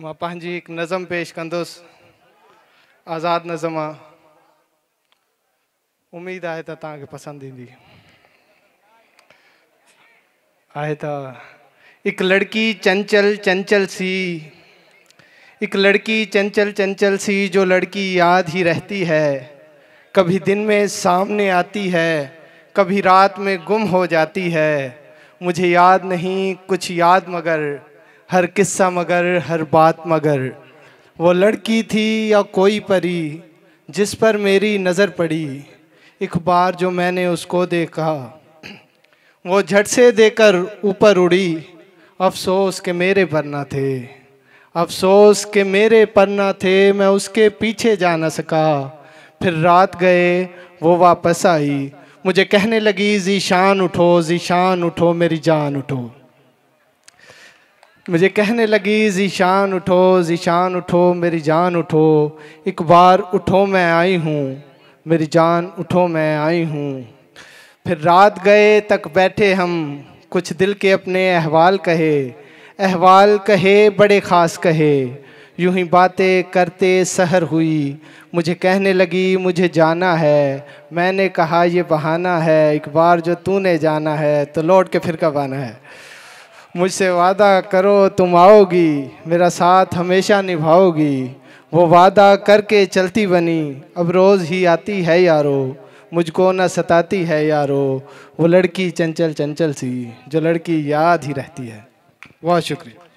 मां एक नज़म पेश कस आज़ाद नज़म उम्मीद आए तो पसंद इंदी आए तो एक लड़की चंचल चंचल सी एक लड़की चंचल चंचल सी जो लड़की याद ही रहती है कभी दिन में सामने आती है कभी रात में गुम हो जाती है मुझे याद नहीं कुछ याद मगर हर किस्सा मगर हर बात मगर वो लड़की थी या कोई परी जिस पर मेरी नज़र पड़ी एक बार जो मैंने उसको देखा वो झट से देकर ऊपर उड़ी अफसोस के मेरे पर ना थे अफसोस के मेरे पर ना थे मैं उसके पीछे जा ना सका फिर रात गए वो वापस आई मुझे कहने लगी शान उठो शान उठो मेरी जान उठो मुझे कहने लगी जीशान उठो जीशान उठो मेरी जान उठो एक बार उठो मैं आई हूँ मेरी जान उठो मैं आई हूँ फिर रात गए तक बैठे हम कुछ दिल के अपने अहवाल कहे अहवाल कहे बड़े ख़ास कहे यूं ही बातें करते सहर हुई मुझे कहने लगी मुझे जाना है मैंने कहा ये बहाना है एक बार जो तूने जाना है तो लौट के फिर कब आना है मुझसे वादा करो तुम आओगी मेरा साथ हमेशा निभाओगी वो वादा करके चलती बनी अब रोज़ ही आती है यारो मुझको न सताती है यारो वो लड़की चंचल चंचल सी जो लड़की याद ही रहती है बहुत शुक्रिया